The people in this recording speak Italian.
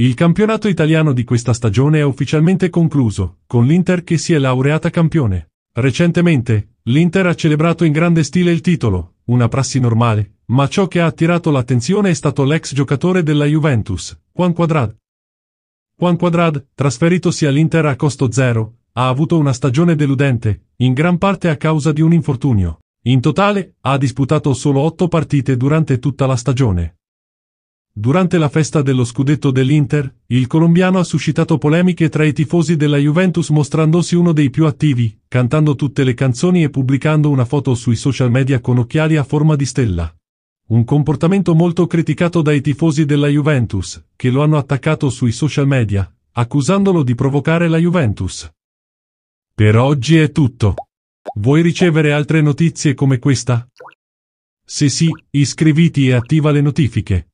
Il campionato italiano di questa stagione è ufficialmente concluso, con l'Inter che si è laureata campione. Recentemente, l'Inter ha celebrato in grande stile il titolo, una prassi normale, ma ciò che ha attirato l'attenzione è stato l'ex giocatore della Juventus, Juan Quadrad. Juan Quadrad, trasferitosi all'Inter a costo zero, ha avuto una stagione deludente, in gran parte a causa di un infortunio. In totale, ha disputato solo otto partite durante tutta la stagione. Durante la festa dello scudetto dell'Inter, il colombiano ha suscitato polemiche tra i tifosi della Juventus mostrandosi uno dei più attivi, cantando tutte le canzoni e pubblicando una foto sui social media con occhiali a forma di stella. Un comportamento molto criticato dai tifosi della Juventus, che lo hanno attaccato sui social media, accusandolo di provocare la Juventus. Per oggi è tutto. Vuoi ricevere altre notizie come questa? Se sì, iscriviti e attiva le notifiche.